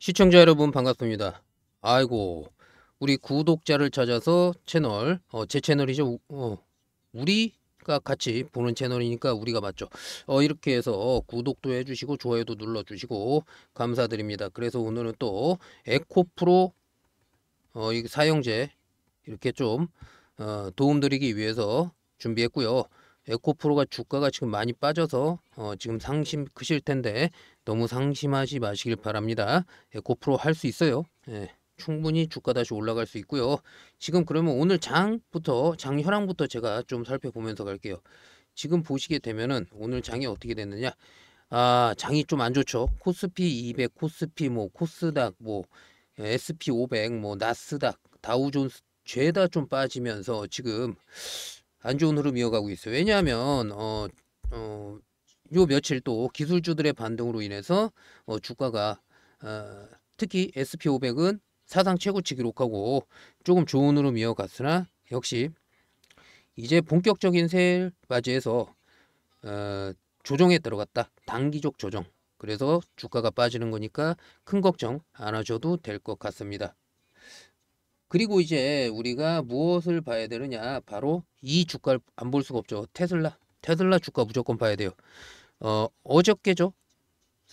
시청자 여러분 반갑습니다. 아이고 우리 구독자를 찾아서 채널 어, 제 채널이죠. 어, 우리가 같이 보는 채널이니까 우리가 맞죠. 어, 이렇게 해서 구독도 해주시고 좋아요도 눌러주시고 감사드립니다. 그래서 오늘은 또 에코프로 어, 이 사용제 이렇게 좀 어, 도움드리기 위해서 준비했고요. 에코프로가 주가가 지금 많이 빠져서 어, 지금 상심 크실 텐데 너무 상심하지 마시길 바랍니다. 에코프로 할 수 있어요. 예, 충분히 주가 다시 올라갈 수 있고요. 지금 그러면 오늘 장부터 장 혈황부터 제가 좀 살펴보면서 갈게요. 지금 보시게 되면은 오늘 장이 어떻게 됐느냐? 아 장이 좀 안 좋죠. 코스피 200, 코스피 뭐 코스닥 뭐 S&P 500, 뭐 나스닥, 다우존스 죄다 좀 빠지면서 지금 안 좋은 흐름 이어가고 있어요. 왜냐하면 어, 어, 요 며칠 또 기술주들의 반등으로 인해서 어, 주가가 어, 특히 S&P 500은 사상 최고치 기록하고 조금 좋은 흐름 이어갔으나 역시 이제 본격적인 세일 맞이해서 어, 조정에 들어갔다. 단기적 조정. 그래서 주가가 빠지는 거니까 큰 걱정 안 하셔도 될 것 같습니다. 그리고 이제 우리가 무엇을 봐야 되느냐 바로 이 주가를 안 볼 수가 없죠 테슬라 테슬라 주가 무조건 봐야 돼요 어, 어저께죠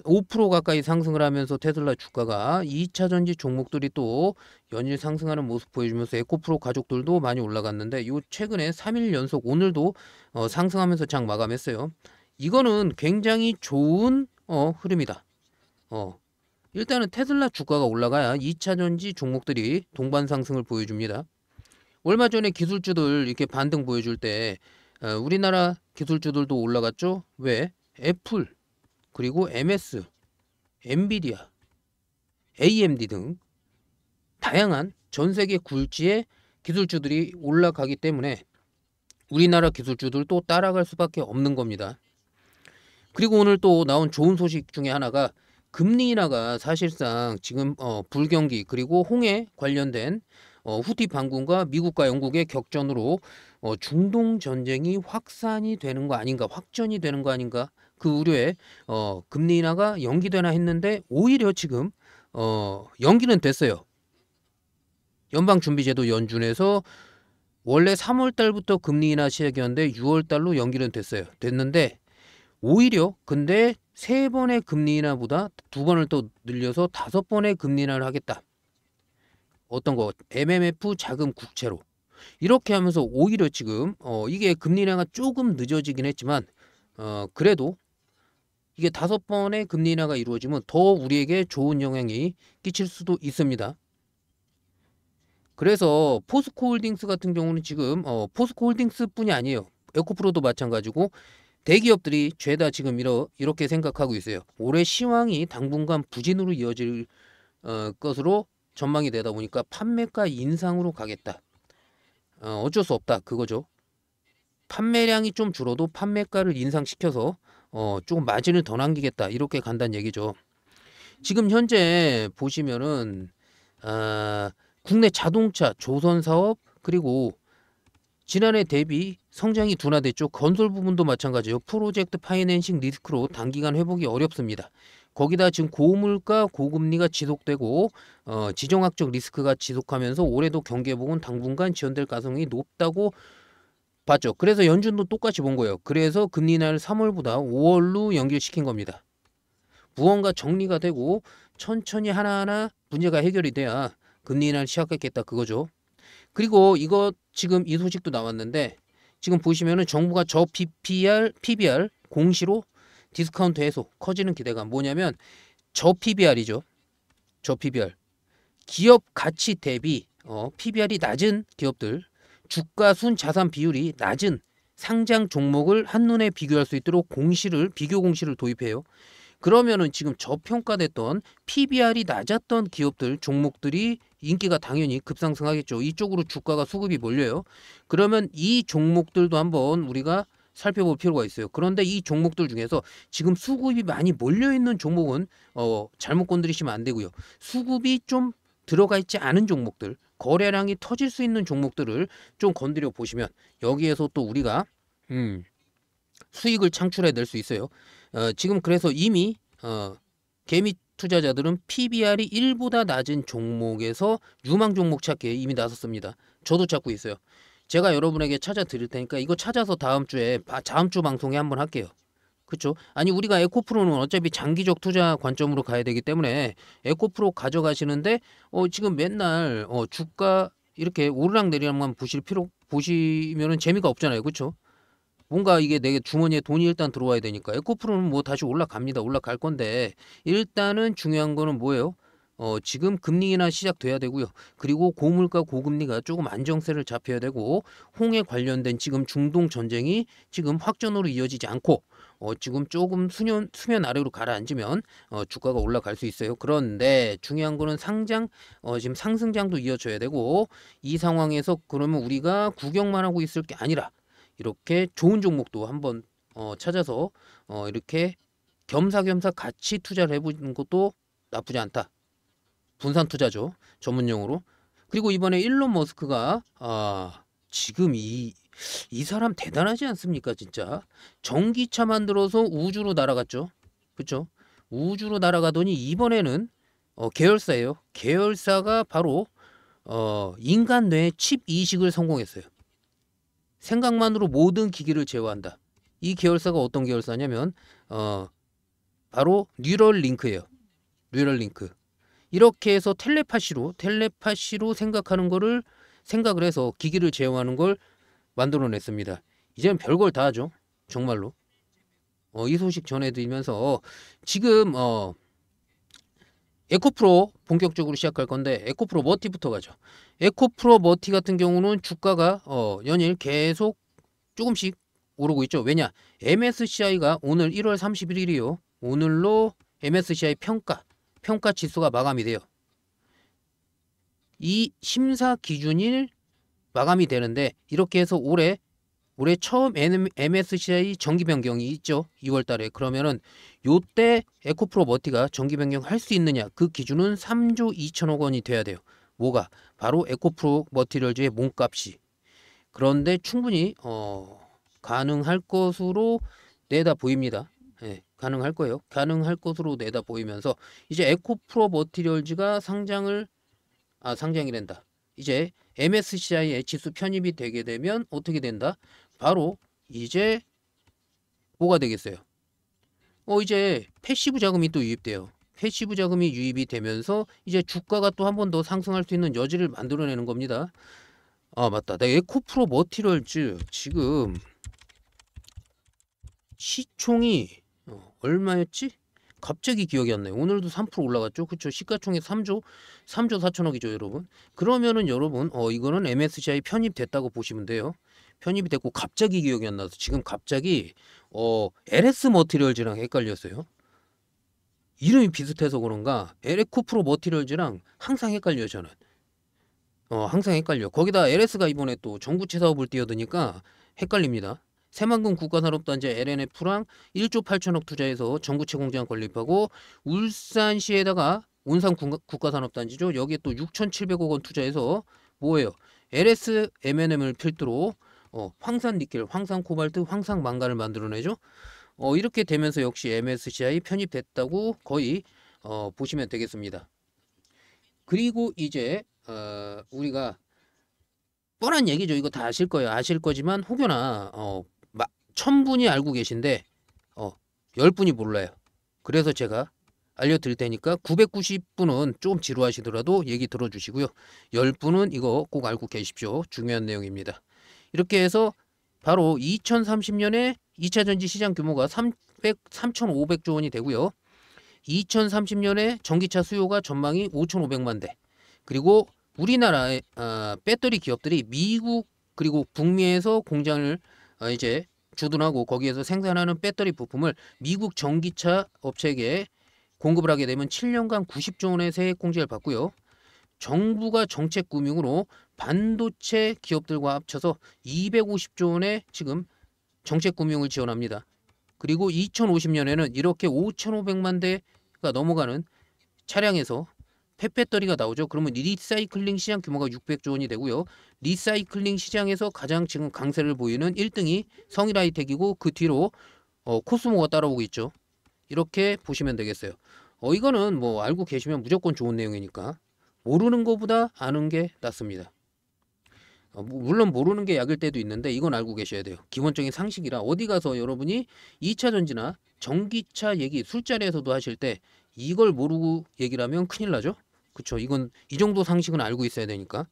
5% 가까이 상승을 하면서 테슬라 주가가 2차 전지 종목들이 또 연일 상승하는 모습 보여주면서 에코프로 가족들도 많이 올라갔는데 요 최근에 3일 연속 오늘도 어, 상승하면서 장 마감했어요. 이거는 굉장히 좋은 어, 흐름이다. 어, 일단은 테슬라 주가가 올라가야 2차전지 종목들이 동반 상승을 보여줍니다. 얼마 전에 기술주들 이렇게 반등 보여줄 때 어, 우리나라 기술주들도 올라갔죠. 왜? 애플 그리고 MS, 엔비디아, AMD 등 다양한 전 세계 굴지의 기술주들이 올라가기 때문에 우리나라 기술주들도 따라갈 수밖에 없는 겁니다. 그리고 오늘 또 나온 좋은 소식 중에 하나가 금리 인하가 사실상 지금 어, 불경기 그리고 홍해 관련된 어, 후티 반군과 미국과 영국의 격전으로 어, 중동 전쟁이 확산이 되는 거 아닌가 확전이 되는 거 아닌가 그 우려에 어, 금리 인하가 연기되나 했는데 오히려 지금 어, 연기는 됐어요. 연방준비제도 연준에서 원래 3월 달부터 금리 인하 시작이었는데 6월 달로 연기는 됐어요. 됐는데 오히려 근데 세 번의 금리 인하보다 두 번을 또 늘려서 다섯 번의 금리 인하를 하겠다. 어떤 거 MMF 자금 국채로 이렇게 하면서 오히려 지금 어, 이게 금리 인하가 조금 늦어지긴 했지만 어, 그래도 이게 다섯 번의 금리 인하가 이루어지면 더 우리에게 좋은 영향이 끼칠 수도 있습니다. 그래서 포스코홀딩스 같은 경우는 지금 어, 포스코홀딩스뿐이 아니에요. 에코프로도 마찬가지고 대기업들이 죄다 지금 이러, 이렇게 생각하고 있어요. 올해 시황이 당분간 부진으로 이어질 어, 것으로 전망이 되다 보니까 판매가 인상으로 가겠다. 어, 어쩔 수 없다 그거죠. 판매량이 좀 줄어도 판매가를 인상시켜서 어, 조금 마진을 더 남기겠다 이렇게 간다는 얘기죠. 지금 현재 보시면은 어, 국내 자동차 조선 사업 그리고 지난해 대비 성장이 둔화됐죠. 건설 부분도 마찬가지예요. 프로젝트 파이낸싱 리스크로 단기간 회복이 어렵습니다. 거기다 지금 고물가 고금리가 지속되고 어, 지정학적 리스크가 지속하면서 올해도 경계회은 당분간 지연될 가능성이 높다고 봤죠. 그래서 연준도 똑같이 본 거예요. 그래서 금리 날 3월보다 5월로 연결시킨 겁니다. 무언가 정리가 되고 천천히 하나하나 문제가 해결이 돼야 금리 인하 시작했겠다 그거죠. 그리고 이거 지금 이 소식도 나왔는데 지금 보시면은 정부가 저 PPR, PBR 공시로 디스카운트 해소 커지는 기대감 뭐냐면 저 PBR이죠. 저 PBR. 기업 가치 대비 어, PBR이 낮은 기업들 주가 순 자산 비율이 낮은 상장 종목을 한눈에 비교할 수 있도록 공시를 비교 공시를 도입해요. 그러면은 지금 저평가됐던 PBR이 낮았던 기업들 종목들이 인기가 당연히 급상승하겠죠. 이쪽으로 주가가 수급이 몰려요. 그러면 이 종목들도 한번 우리가 살펴볼 필요가 있어요. 그런데 이 종목들 중에서 지금 수급이 많이 몰려있는 종목은 어, 잘못 건드리시면 안 되고요. 수급이 좀 들어가 있지 않은 종목들, 거래량이 터질 수 있는 종목들을 좀 건드려 보시면 여기에서 또 우리가 음, 수익을 창출해낼 수 있어요. 어, 지금 그래서 이미 어, 개미 투자자들은 PBR이 1보다 낮은 종목에서 유망 종목 찾기에 이미 나섰습니다. 저도 찾고 있어요. 제가 여러분에게 찾아 드릴 테니까 이거 찾아서 다음 주에 다음 주 방송에 한번 할게요. 그렇죠? 아니 우리가 에코프로는 어차피 장기적 투자 관점으로 가야 되기 때문에 에코프로 가져가시는데 어 지금 맨날 어 주가 이렇게 오르락 내리락만 보실 필요 보시면은 재미가 없잖아요. 그렇죠? 뭔가 이게 내 주머니에 돈이 일단 들어와야 되니까 에코프로는 뭐 다시 올라갑니다. 올라갈 건데 일단은 중요한 거는 뭐예요? 어, 지금 금리 인하 시작돼야 되고요. 그리고 고물가 고금리가 조금 안정세를 잡혀야 되고 홍에 관련된 지금 중동 전쟁이 지금 확전으로 이어지지 않고 어, 지금 조금 수면, 수면 아래로 가라앉으면 어, 주가가 올라갈 수 있어요. 그런데 중요한 거는 상장, 어, 지금 상승장도 이어져야 되고 이 상황에서 그러면 우리가 구경만 하고 있을 게 아니라 이렇게 좋은 종목도 한번 어, 찾아서 어, 이렇게 겸사겸사 같이 투자를 해보는 것도 나쁘지 않다. 분산 투자죠. 전문용으로 그리고 이번에 일론 머스크가 아, 지금 이, 이 사람 대단하지 않습니까? 진짜. 전기차 만들어서 우주로 날아갔죠. 그렇죠? 우주로 날아가더니 이번에는 어, 계열사예요. 계열사가 바로 어, 인간 뇌 칩 이식을 성공했어요. 생각만으로 모든 기기를 제어한다. 이 계열사가 어떤 계열사냐면 어 바로 뉴럴 링크예요. 뉴럴 링크. 이렇게 해서 텔레파시로 텔레파시로 생각하는 거를 생각을 해서 기기를 제어하는 걸 만들어냈습니다. 이제는 별걸 다 하죠. 정말로. 어, 이 소식 전해드리면서 지금 어, 에코프로 본격적으로 시작할 건데 에코프로 머티부터 가죠. 에코프로 머티 같은 경우는 주가가 어, 연일 계속 조금씩 오르고 있죠. 왜냐? MSCI가 오늘 1월 31일이요. 오늘로 MSCI 평가, 평가 지수가 마감이 돼요. 이 심사 기준일 마감이 되는데 이렇게 해서 올해 올해 처음 MSCI 정기 변경이 있죠. 2월 달에. 그러면은 요때 에코프로 버티가 정기 변경할 수 있느냐? 그 기준은 3조 2천억 원이 돼야 돼요. 뭐가? 바로 에코프로 버티럴즈의 몸값이. 그런데 충분히 어 가능할 것으로 내다 보입니다. 예, 가능할 거예요. 가능할 것으로 내다 보이면서 이제 에코프로 버티럴즈가 상장을 아 상장이 된다. 이제 MSCI 의 지수 편입이 되게 되면 어떻게 된다? 바로 이제 뭐가 되겠어요? 어 이제 패시브 자금이 또 유입돼요. 패시브 자금이 유입이 되면서 이제 주가가 또 한 번 더 상승할 수 있는 여지를 만들어내는 겁니다. 아 맞다. 내 에코프로 머티럴즈 지금 시총이 어, 얼마였지? 갑자기 기억이 안 나요. 오늘도 3% 올라갔죠. 그쵸? 시가총액 3조, 3조 4천억이죠, 여러분. 그러면은 여러분, 어, 이거는 MSCI 편입됐다고 보시면 돼요. 편입이 됐고 갑자기 기억이 안 나서 지금 갑자기 어 LS 머티리얼즈랑 헷갈렸어요. 이름이 비슷해서 그런가 에레코프로 머티리얼즈랑 항상 헷갈려요 저는. 어 항상 헷갈려. 거기다 LS가 이번에 또 전구체 사업을 뛰어드니까 헷갈립니다. 새만금 국가산업단지 LNF랑 1조 8천억 투자해서 전구체 공장 건립하고 울산시에다가 온산 국가산업단지죠. 여기에 또 6,700억 원 투자해서 뭐예요? LS, M&M을 필두로 어, 황산 니켈, 황산 코발트, 황산 망간을 만들어내죠. 어, 이렇게 되면서 역시 MSCI 편입됐다고 거의 어, 보시면 되겠습니다. 그리고 이제 어, 우리가 뻔한 얘기죠. 이거 다 아실 거예요. 아실 거지만 혹여나 어, 마, 천 분이 알고 계신데 어, 열 분이 몰라요. 그래서 제가 알려드릴 테니까 990분은 좀 지루하시더라도 얘기 들어주시고요. 열분은 이거 꼭 알고 계십시오. 중요한 내용입니다. 이렇게 해서 바로 2030년에 2차 전지 시장 규모가 300, 3,500조 원이 되고요. 2030년에 전기차 수요가 전망이 5,500만 대. 그리고 우리나라의 어, 배터리 기업들이 미국 그리고 북미에서 공장을 어, 이제 주둔하고 거기에서 생산하는 배터리 부품을 미국 전기차 업체에게 공급을 하게 되면 7년간 90조 원의 세액 공제를 받고요. 정부가 정책 금융으로 반도체 기업들과 합쳐서 250조 원의 지금 정책 금융을 지원합니다. 그리고 2050년에는 이렇게 5,500만 대가 넘어가는 차량에서 펫배터리가 나오죠. 그러면 리사이클링 시장 규모가 600조 원이 되고요. 리사이클링 시장에서 가장 지금 강세를 보이는 1등이 성일아이텍이고 그 뒤로 어, 코스모가 따라오고 있죠. 이렇게 보시면 되겠어요. 어, 이거는 뭐 알고 계시면 무조건 좋은 내용이니까 모르는 것보다 아는 게 낫습니다. 어, 뭐 물론 모르는 게 약일 때도 있는데 이건 알고 계셔야 돼요. 기본적인 상식이라 어디 가서 여러분이 2차 전지나 전기차 얘기 술자리에서도 하실 때 이걸 모르고 얘기를 하면 큰일 나죠. 그렇죠. 이건 이 정도 상식은 알고 있어야 되니까.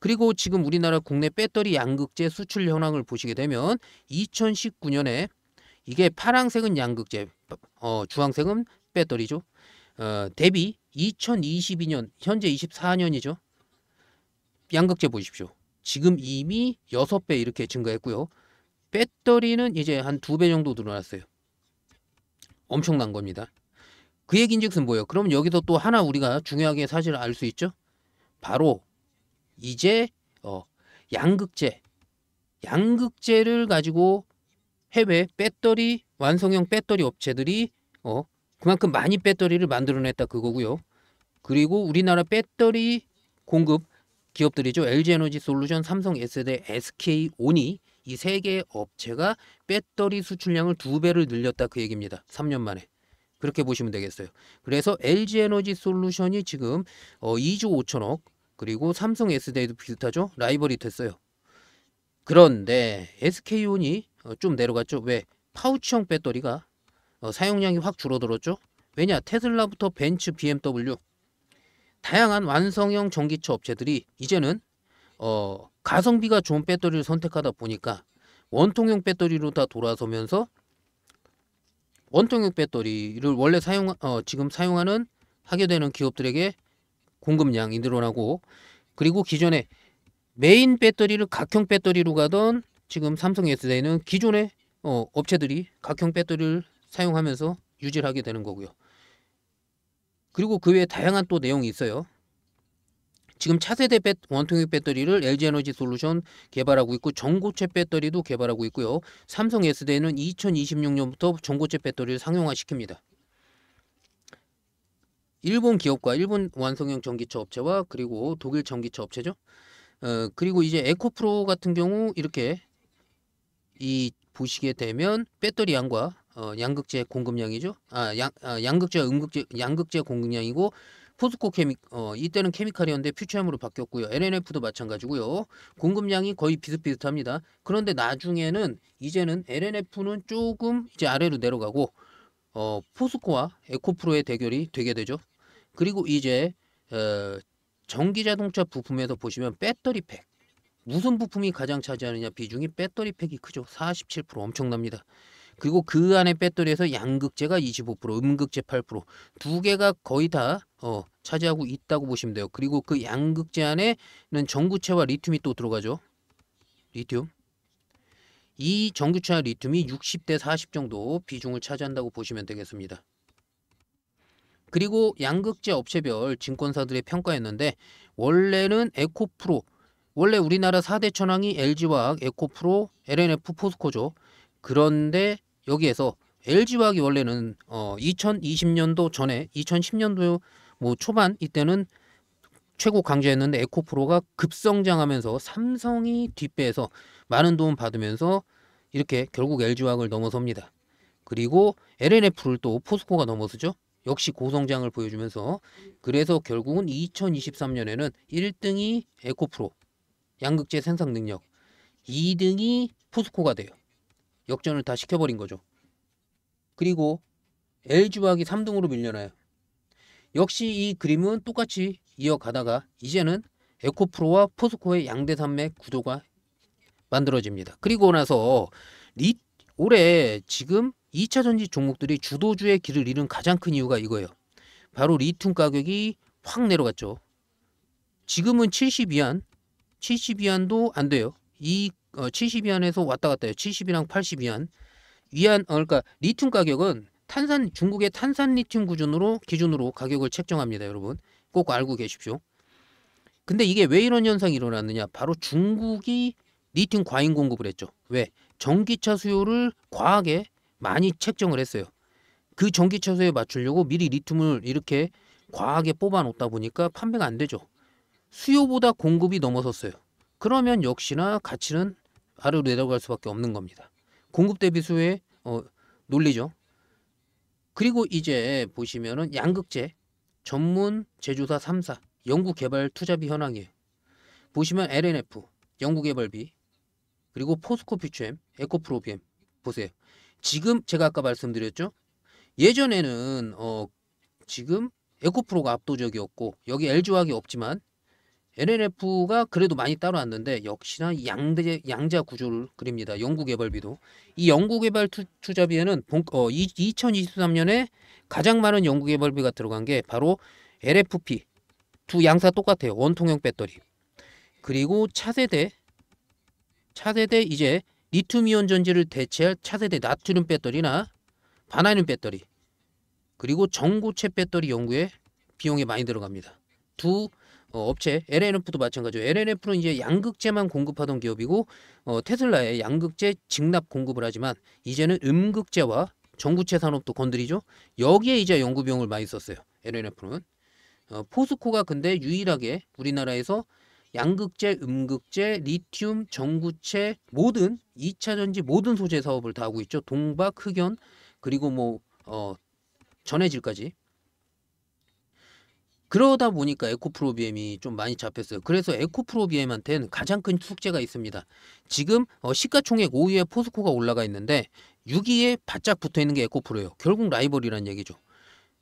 그리고 지금 우리나라 국내 배터리 양극재 수출 현황을 보시게 되면 2019년에 이게 파랑색은 양극재, 어, 주황색은 배터리죠. 어, 대비 2022년 현재 24년이죠. 양극재 보십시오. 지금 이미 여섯 배 이렇게 증가했고요. 배터리는 이제 한 두 배 정도 늘어났어요. 엄청난 겁니다. 그 얘기인즉슨 뭐예요? 그럼 여기서 또 하나 우리가 중요하게 사실을 알수 있죠? 바로 이제 어, 양극재, 양극재를 가지고 해외 배터리 완성형 배터리 업체들이 어, 그만큼 많이 배터리를 만들어냈다 그거고요. 그리고 우리나라 배터리 공급 기업들이죠. LG에너지 솔루션, 삼성 S대, SK 온이 이 세 개의 업체가 배터리 수출량을 두 배를 늘렸다 그 얘기입니다. 3년 만에. 그렇게 보시면 되겠어요. 그래서 LG 에너지 솔루션이 지금 어 2조 5천억 그리고 삼성 S대도 비슷하죠. 라이벌이 됐어요. 그런데 SK온이 어좀 내려갔죠. 왜? 파우치형 배터리가 어 사용량이 확 줄어들었죠. 왜냐? 테슬라부터 벤츠, BMW 다양한 완성형 전기차 업체들이 이제는 어, 가성비가 좋은 배터리를 선택하다 보니까 원통형 배터리로 다 돌아서면서 원통형 배터리를 원래 사용 어, 지금 사용하는 하게 되는 기업들에게 공급량이 늘어나고 그리고 기존에 메인 배터리를 각형 배터리로 가던 지금 삼성 SDI는 기존의 어, 업체들이 각형 배터리를 사용하면서 유지를 하게 되는 거고요. 그리고 그 외에 다양한 또 내용이 있어요. 지금 차세대 배, 원통형 배터리를 LG에너지 솔루션 개발하고 있고 전고체 배터리도 개발하고 있고요. 삼성 S대는 2026년부터 전고체 배터리를 상용화시킵니다. 일본 기업과 일본 완성형 전기차 업체와 그리고 독일 전기차 업체죠. 어, 그리고 이제 에코프로 같은 경우 이렇게 이 보시게 되면 배터리 양과 어, 양극재 공급량이죠. 아, 양, 아, 양극재 음극재 양극재 공급량이고 포스코 케미 어 이때는 케미칼이었는데 퓨처엠으로 바뀌었고요. LNF도 마찬가지고요. 공급량이 거의 비슷비슷합니다. 그런데 나중에는 이제는 LNF는 조금 이제 아래로 내려가고 어 포스코와 에코프로의 대결이 되게 되죠. 그리고 이제 어 전기 자동차 부품에서 보시면 배터리 팩 무슨 부품이 가장 차지하느냐 비중이 배터리 팩이 크죠. 47% 엄청납니다. 그리고 그 안에 배터리에서 양극재가 25%, 음극재 8%두 개가 거의 다 어, 차지하고 있다고 보시면 돼요. 그리고 그 양극재 안에는 전구체와 리튬이 또 들어가죠. 리튬. 이 전구체와 리튬이 60 대 40 정도 비중을 차지한다고 보시면 되겠습니다. 그리고 양극재 업체별 증권사들의 평가였는데 원래는 에코프로 원래 우리나라 4대 천왕이 LG화학, 에코프로, LNF, 포스코죠. 그런데 여기에서 LG화학이 원래는 어 2020년도 전에 2010년도 뭐 초반 이때는 최고 강자였는데 에코프로가 급성장하면서 삼성이 뒷배에서 많은 도움 받으면서 이렇게 결국 LG화학을 넘어섭니다. 그리고 LNF를 또 포스코가 넘어서죠. 역시 고성장을 보여주면서 그래서 결국은 2023년에는 1등이 에코프로 양극재 생산 능력 2등이 포스코가 돼요. 역전을 다 시켜버린 거죠. 그리고 LG화학이 3등으로 밀려나요. 역시 이 그림은 똑같이 이어가다가 이제는 에코프로와 포스코의 양대 산맥 구도가 만들어집니다. 그리고 나서 리, 올해 지금 2차 전지 종목들이 주도주의 길을 잃은 가장 큰 이유가 이거예요. 바로 리튬 가격이 확 내려갔죠. 지금은 70위안, 70위안도 안 돼요. 이 어, 70위안에서 왔다 갔다 해요. 7 0위랑 80위안. 위안 어, 그러니까 리튬 가격은 탄산 중국의 탄산 리튬 기준으로 기준으로 가격을 책정합니다, 여러분. 꼭 알고 계십시오. 근데 이게 왜 이런 현상이 일어났느냐? 바로 중국이 리튬 과잉 공급을 했죠. 왜? 전기차 수요를 과하게 많이 책정을 했어요. 그 전기차 수요에 맞추려고 미리 리튬을 이렇게 과하게 뽑아 놓다 보니까 판매가 안 되죠. 수요보다 공급이 넘어섰어요. 그러면 역시나 가치는 아래로 내려갈 수밖에 없는 겁니다. 공급 대비 수의 어, 논리죠. 그리고 이제 보시면은 양극재 전문 제조사 3사 연구개발 투자비 현황이에요. 보시면 LNF 연구개발비 그리고 포스코 퓨추엠 에코프로비엠 보세요. 지금 제가 아까 말씀드렸죠. 예전에는 어 지금 에코프로가 압도적이었고 여기 LG화학이 없지만 LNF가 그래도 많이 따라왔는데 역시나 양대, 양자 구조를 그립니다. 연구개발비도. 이 연구개발 투, 자비에는 본, 어, 2023년에 가장 많은 연구개발비가 들어간 게 바로 LFP. 두 양사 똑같아요. 원통형 배터리. 그리고 차세대, 차세대 이제 리튬이온 전지를 대체할 차세대 나트륨 배터리나 바나륨 배터리. 그리고 전고체 배터리 연구에 비용이 많이 들어갑니다. 두 어, 업체 LNF도 마찬가지고 LNF는 이제 양극재만 공급하던 기업이고 어, 테슬라의 양극재 직납 공급을 하지만 이제는 음극재와 전구체 산업도 건드리죠. 여기에 이제 연구 비용을 많이 썼어요. LNF는 어, 포스코가 근데 유일하게 우리나라에서 양극재, 음극재, 리튬, 전구체 모든 이차 전지 모든 소재 사업을 다 하고 있죠. 동박, 흑연 그리고 뭐 어, 전해질까지 그러다 보니까 에코프로비엠이 좀 많이 잡혔어요. 그래서 에코프로비엠한테는 가장 큰 숙제가 있습니다. 지금 어, 시가총액 5위에 포스코가 올라가 있는데 6위에 바짝 붙어 있는 게 에코프로예요. 결국 라이벌이란 얘기죠.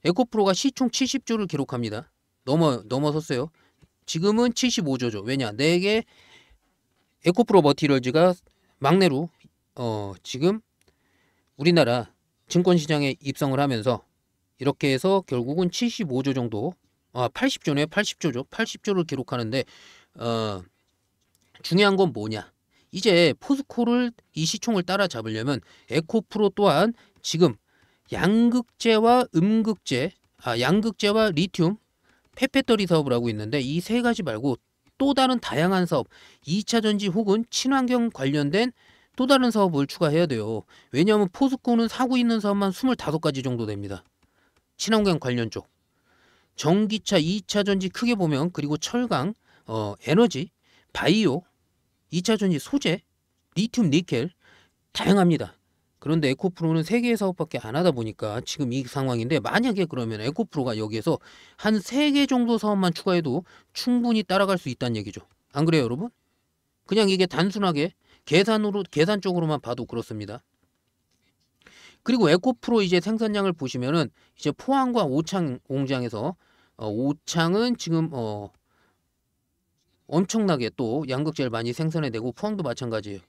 에코프로가 시총 70조를 기록합니다. 넘어 넘어섰어요. 지금은 75조죠. 왜냐? 내게 에코프로 머티럴즈가 막내로 어 지금 우리나라 증권시장에 입성을 하면서 이렇게 해서 결국은 75조 정도 아, 80조네요. 80조죠. 80조를 기록하는데 어, 중요한 건 뭐냐? 이제 포스코를 이 시총을 따라잡으려면 에코프로 또한 지금 양극재와 음극재, 아, 양극재와 리튬, 페페터리 사업을 하고 있는데 이 세 가지 말고 또 다른 다양한 사업, 2차 전지 혹은 친환경 관련된 또 다른 사업을 추가해야 돼요. 왜냐하면 포스코는 사고 있는 사업만 25가지 정도 됩니다. 친환경 관련 쪽. 전기차 2차 전지 크게 보면 그리고 철강, 어, 에너지, 바이오, 2차 전지 소재, 리튬, 니켈 다양합니다. 그런데 에코프로는 3 개의 사업밖에 안 하다 보니까 지금 이 상황인데 만약에 그러면 에코프로가 여기에서 한3개 정도 사업만 추가해도 충분히 따라갈 수 있다는 얘기죠. 안 그래요, 여러분? 그냥 이게 단순하게 계산으로 계산 쪽으로만 봐도 그렇습니다. 그리고 에코프로 이제 생산량을 보시면은 이제 포항과 오창 공장에서 어, 오창은 지금 어, 엄청나게 또 양극재를 많이 생산해내고 포항도 마찬가지예요.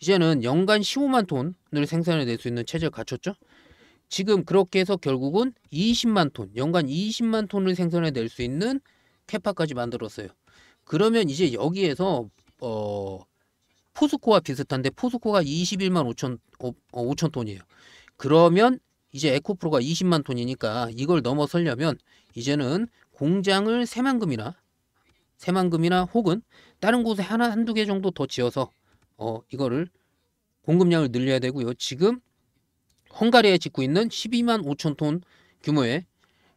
이제는 연간 15만 톤을 생산해낼 수 있는 체제를 갖췄죠. 지금 그렇게 해서 결국은 20만 톤, 연간 20만 톤을 생산해낼 수 있는 캐파까지 만들었어요. 그러면 이제 여기에서 어, 포스코와 비슷한데 포스코가 21만 5천, 5천 어, 톤이에요. 그러면 이제 에코프로가 20만 톤이니까 이걸 넘어서려면 이제는 공장을 새만금이나 새만금이나 혹은 다른 곳에 하나 한두 개 정도 더 지어서 어 이거를 공급량을 늘려야 되고요. 지금 헝가리에 짓고 있는 12만 5천 톤 규모의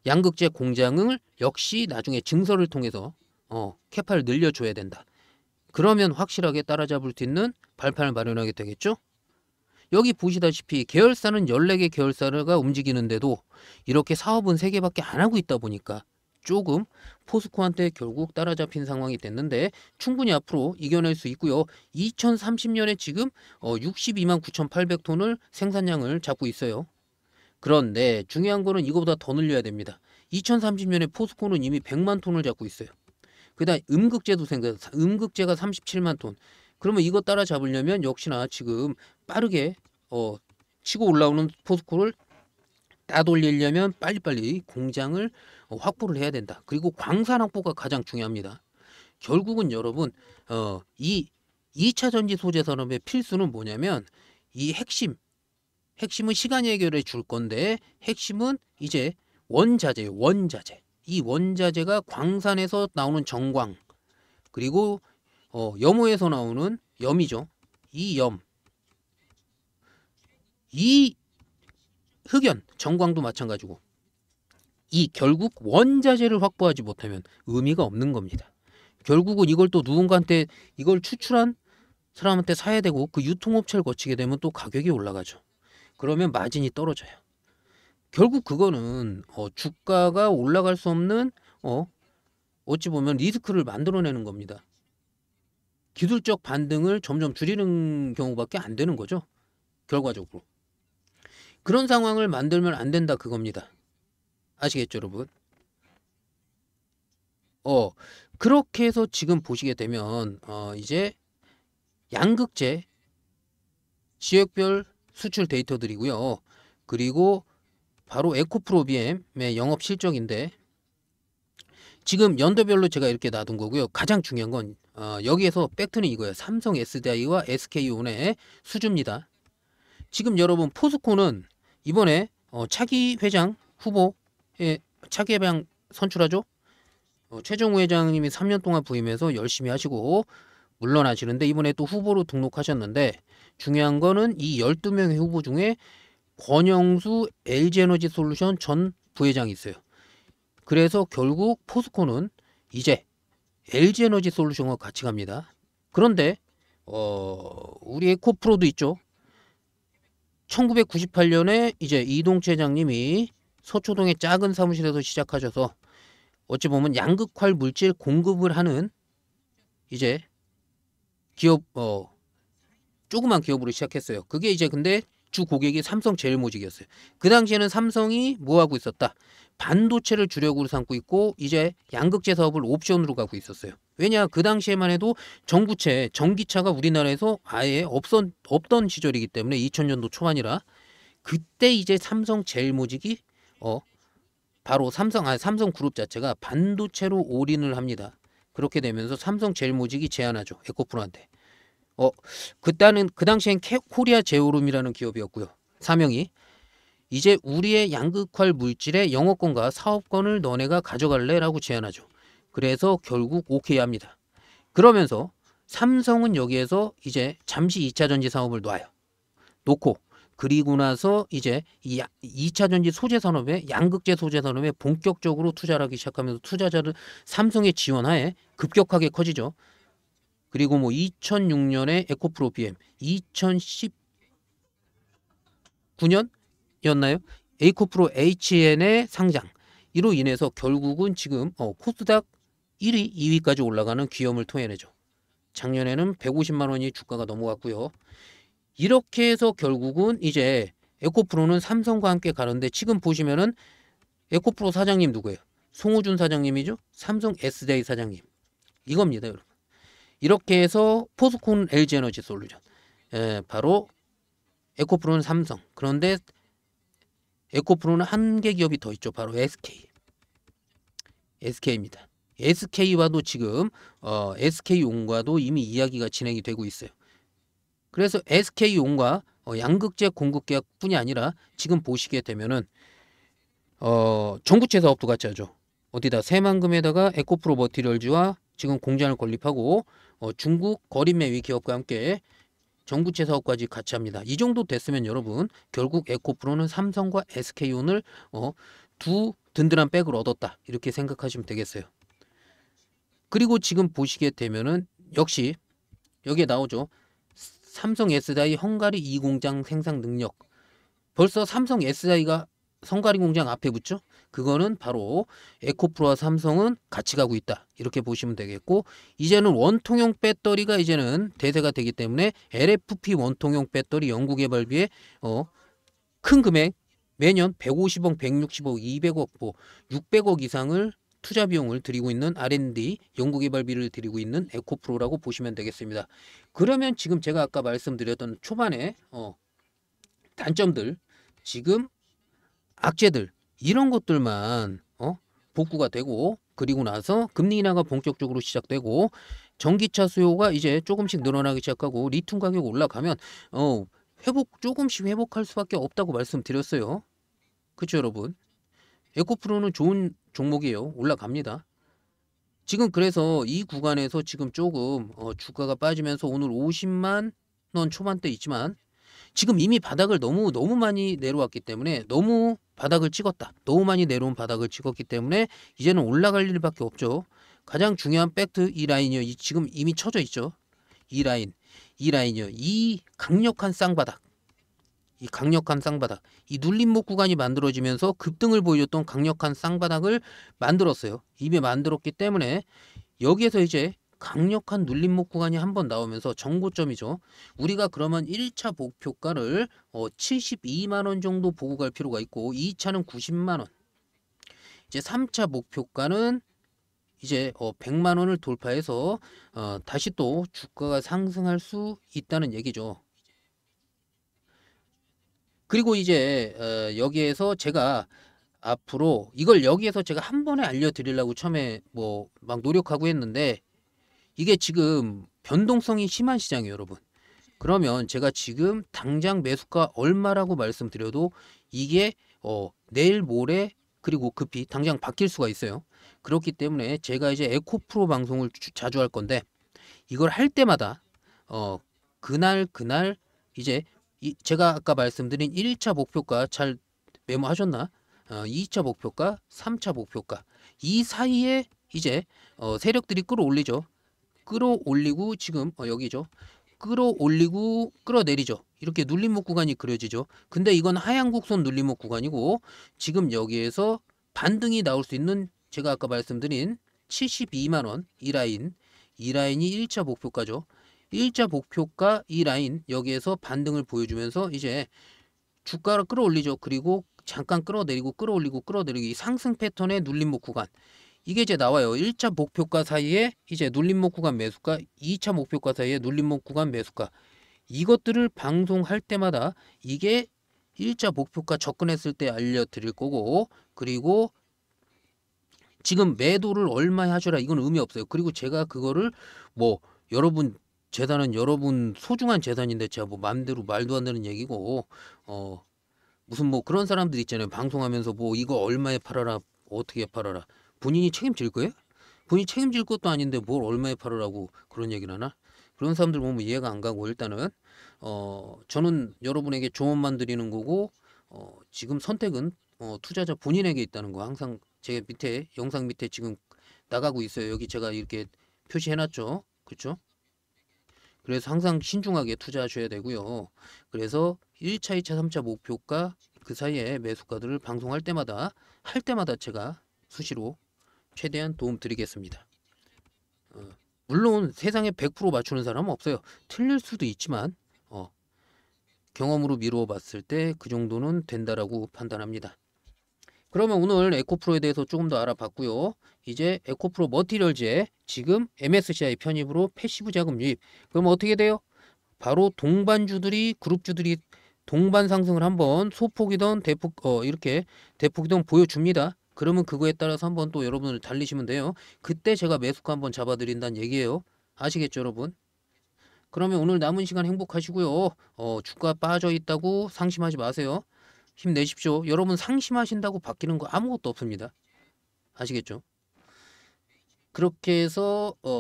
양극재 공장을 역시 나중에 증설을 통해서 어 캐파를 늘려줘야 된다. 그러면 확실하게 따라잡을 수 있는 발판을 마련하게 되겠죠? 여기 보시다시피 계열사는 14개 계열사가 움직이는데도 이렇게 사업은 3개밖에 안 하고 있다 보니까 조금 포스코한테 결국 따라잡힌 상황이 됐는데 충분히 앞으로 이겨낼 수 있고요. 2030년에 지금 62만 어, 9,800톤을 생산량을 잡고 있어요. 그런데 중요한 거는 이거보다 더 늘려야 됩니다. 2030년에 포스코는 이미 100만 톤을 잡고 있어요. 그다음 음극재도 생각 음극재가 37만 톤, 그러면 이거 따라잡으려면 역시나 지금 빠르게 어, 치고 올라오는 포스코를 따돌리려면 빨리빨리 공장을 어, 확보를 해야 된다. 그리고 광산 확보가 가장 중요합니다. 결국은 여러분 어, 이 2차 전지 소재 산업의 필수는 뭐냐면 이 핵심 핵심은 시간 해결해 줄 건데 핵심은 이제 원자재 원자재 이 원자재가 광산에서 나오는 전광 그리고 어, 염호에서 나오는 염이죠. 이 염. 이 흑연, 정광도 마찬가지고 이 결국 원자재를 확보하지 못하면 의미가 없는 겁니다. 결국은 이걸 또 누군가한테 이걸 추출한 사람한테 사야 되고 그 유통업체를 거치게 되면 또 가격이 올라가죠. 그러면 마진이 떨어져요. 결국 그거는 어, 주가가 올라갈 수 없는 어, 어찌 보면 리스크를 만들어내는 겁니다. 기술적 반등을 점점 줄이는 경우밖에 안 되는 거죠. 결과적으로. 그런 상황을 만들면 안 된다 그겁니다. 아시겠죠, 여러분? 어, 그렇게 해서 지금 보시게 되면 어, 이제 양극재 지역별 수출 데이터들이고요. 그리고 바로 에코프로비엠의 영업 실적인데 지금 연도별로 제가 이렇게 놔둔 거고요. 가장 중요한 건 어, 여기에서 팩트는 이거예요. 삼성 SDI와 SK온의 수주입니다. 지금 여러분 포스코는 이번에 어, 차기 회장 후보에 차기 회장 선출하죠. 어, 최종 회장님이 3년 동안 부임해서 열심히 하시고 물러나시는데 이번에 또 후보로 등록하셨는데 중요한 거는 이 12명의 후보 중에 권영수 LG에너지 솔루션 전 부회장이 있어요. 그래서 결국 포스코는 이제 LG 에너지 솔루션과 같이 갑니다. 그런데 어, 우리의 코프로도 있죠. 1998년에 이제 이동채 장님이 서초동의 작은 사무실에서 시작하셔서 어찌 보면 양극활 물질 공급을 하는 이제 기업 어 조그만 기업으로 시작했어요. 그게 이제 근데 주 고객이 삼성 제일모직이었어요. 그 당시에는 삼성이 뭐 하고 있었다. 반도체를 주력으로 삼고 있고 이제 양극재 사업을 옵션으로 가고 있었어요. 왜냐 그 당시에만 해도 전구체, 전기차가 우리나라에서 아예 없선, 없던 시절이기 때문에 2000년도 초반이라 그때 이제 삼성 젤모직이 어 바로 삼성 아 삼성 그룹 자체가 반도체로 올인을 합니다. 그렇게 되면서 삼성 젤모직이 제안하죠 에코프로한테. 어 그때는 그 당시엔 캐, 코리아 제오룸이라는 기업이었고요. 사명이 이제 우리의 양극활 물질의 영어권과 사업권을 너네가 가져갈래? 라고 제안하죠. 그래서 결국 오케이 합니다. 그러면서 삼성은 여기에서 이제 잠시 2차 전지 사업을 놔요. 놓고 그리고 나서 이제 2차 전지 소재 산업에 양극재 소재 산업에 본격적으로 투자를 하기 시작하면서 투자자를 삼성의 지원하에 급격하게 커지죠. 그리고 뭐 2006년에 에코프로 BM, 2019년 였나요? A코프로 HN의 상장 이로 인해서 결국은 지금 어, 코스닥 1위, 2위까지 올라가는 귀염을 토해내죠. 작년에는 150만 원이 주가가 넘어갔고요. 이렇게 해서 결국은 이제 에코프로는 삼성과 함께 가는데 지금 보시면은 에코프로 사장님 누구예요? 송우준 사장님이죠. 삼성 SDI 사장님. 이겁니다, 여러분. 이렇게 해서 포스콘는 LG에너지 솔루션. 예, 바로 에코프로는 삼성. 그런데 에코프로는 한 개 기업이 더 있죠. 바로 SK. SK입니다. SK와도 지금 어, SK온과도 이미 이야기가 진행이 되고 있어요. 그래서 SK온과 어, 양극재 공급 계약뿐이 아니라 지금 보시게 되면은 어, 전구체 사업도 같이 하죠. 어디다 새만금에다가 에코프로 머티리얼즈와 지금 공장을 건립하고 어, 중국 거림매위 기업과 함께 정부채 사업까지 같이 합니다. 이 정도 됐으면 여러분 결국 에코프로는 삼성과 SK온을 어, 두 든든한 백을 얻었다 이렇게 생각하시면 되겠어요. 그리고 지금 보시게 되면은 역시 여기에 나오죠. 삼성 SDI 헝가리 2 공장 생산 능력. 벌써 삼성 SDI가 헝가리 공장 앞에 붙죠? 그거는 바로 에코프로와 삼성은 같이 가고 있다. 이렇게 보시면 되겠고 이제는 원통형 배터리가 이제는 대세가 되기 때문에 LFP 원통형 배터리 연구 개발비에 어, 큰 금액 매년 150억, 160억, 200억, 뭐 600억 이상을 투자 비용을 드리고 있는 R&D 연구개발비를 드리고 있는 에코프로라고 보시면 되겠습니다. 그러면 지금 제가 아까 말씀드렸던 초반에 어, 단점들 지금 악재들 이런 것들만 어? 복구가 되고 그리고 나서 금리 인하가 본격적으로 시작되고 전기차 수요가 이제 조금씩 늘어나기 시작하고 리튬 가격 올라가면 어 회복 조금씩 회복할 수밖에 없다고 말씀드렸어요. 그렇죠 여러분? 에코프로는 좋은 종목이에요. 올라갑니다. 지금 그래서 이 구간에서 지금 조금 어, 주가가 빠지면서 오늘 50만 원 초반대 있지만 지금 이미 바닥을 너무 너무 많이 내려왔기 때문에 너무 바닥을 찍었다. 너무 많이 내려온 바닥을 찍었기 때문에 이제는 올라갈 일밖에 없죠. 가장 중요한 팩트 이 라인이요. 이 지금 이미 쳐져 있죠. 이 라인, 이 라인이요. 이 강력한 쌍바닥. 이 강력한 쌍바닥, 이 눌림목 구간이 만들어지면서 급등을 보여줬던 강력한 쌍바닥을 만들었어요. 이미 만들었기 때문에 여기에서 이제 강력한 눌림목 구간이 한 번 나오면서 정고점이죠. 우리가 그러면 1차 목표가를 어, 72만원 정도 보고 갈 필요가 있고 2차는 90만원 이제 3차 목표가는 이제 어 100만 원을 돌파해서 어 다시 또 주가가 상승할 수 있다는 얘기죠. 그리고 이제 어 여기에서 제가 앞으로 이걸 여기에서 제가 한 번에 알려드리려고 처음에 뭐 막 노력하고 했는데 이게 지금 변동성이 심한 시장이에요, 여러분. 그러면 제가 지금 당장 매수가 얼마라고 말씀드려도 이게 어, 내일 모레 그리고 급히 당장 바뀔 수가 있어요. 그렇기 때문에 제가 이제 에코프로 방송을 주, 자주 할 건데 이걸 할 때마다 어, 그날 그날 이제 이, 제가 아까 말씀드린 1차 목표가 잘 메모하셨나? 어, 2차 목표가, 3차 목표가 이 사이에 이제 어, 세력들이 끌어올리죠. 끌어올리고 지금 어, 여기죠. 끌어올리고 끌어내리죠. 이렇게 눌림목 구간이 그려지죠. 근데 이건 하향 곡선 눌림목 구간이고 지금 여기에서 반등이 나올 수 있는 제가 아까 말씀드린 72만원 이 라인 이 라인이 1차 목표가죠. 1차 목표가 이 라인 여기에서 반등을 보여주면서 이제 주가를 끌어올리죠. 그리고 잠깐 끌어내리고 끌어올리고 끌어내리기 상승 패턴의 눌림목 구간 이게 이제 나와요. 1차 목표가 사이에 이제 눌림목 구간 매수가, 2차 목표가 사이에 눌림목 구간 매수가. 이것들을 방송할 때마다 이게 1차 목표가 접근했을 때 알려드릴 거고 그리고 지금 매도를 얼마에 하셔라 이건 의미 없어요. 그리고 제가 그거를 뭐 여러분 재산은 여러분 소중한 재산인데 제가 뭐 마음대로 말도 안 되는 얘기고 어 무슨 뭐 그런 사람들 있잖아요. 방송하면서 뭐 이거 얼마에 팔아라 어떻게 팔아라 본인이 책임질 거예요? 본인이 책임질 것도 아닌데 뭘 얼마에 팔으라고 그런 얘기를 하나? 그런 사람들 보면 이해가 안 가고 일단은 어 저는 여러분에게 조언만 드리는 거고 어 지금 선택은 어 투자자 본인에게 있다는 거 항상 제 밑에 영상 밑에 지금 나가고 있어요. 여기 제가 이렇게 표시해놨죠. 그렇죠? 그래서 항상 신중하게 투자하셔야 되고요. 그래서 1차, 2차, 3차 목표가 그 사이에 매수가들을 방송할 때마다 할 때마다 제가 수시로 최대한 도움 드리겠습니다. 어, 물론 세상에 100% 맞추는 사람은 없어요. 틀릴 수도 있지만 어, 경험으로 미루어 봤을 때 그 정도는 된다라고 판단합니다. 그러면 오늘 에코프로에 대해서 조금 더 알아봤고요. 이제 에코프로 머티리얼즈에 지금 MSCI 편입으로 패시브 자금 유입. 그럼 어떻게 돼요? 바로 동반주들이 그룹주들이 동반 상승을 한번 소폭이던 대폭 어 이렇게 대폭이던 보여줍니다. 그러면 그거에 따라서 한번 또 여러분을 달리시면 돼요. 그때 제가 매수가 한번 잡아드린다는 얘기예요. 아시겠죠 여러분? 그러면 오늘 남은 시간 행복하시고요. 어, 주가 빠져있다고 상심하지 마세요. 힘내십시오. 여러분 상심하신다고 바뀌는 거 아무것도 없습니다. 아시겠죠? 그렇게 해서 어,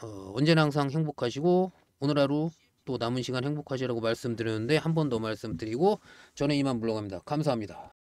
어, 언제나 항상 행복하시고 오늘 하루 또 남은 시간 행복하시라고 말씀드렸는데 한 번 더 말씀드리고 저는 이만 물러갑니다. 감사합니다.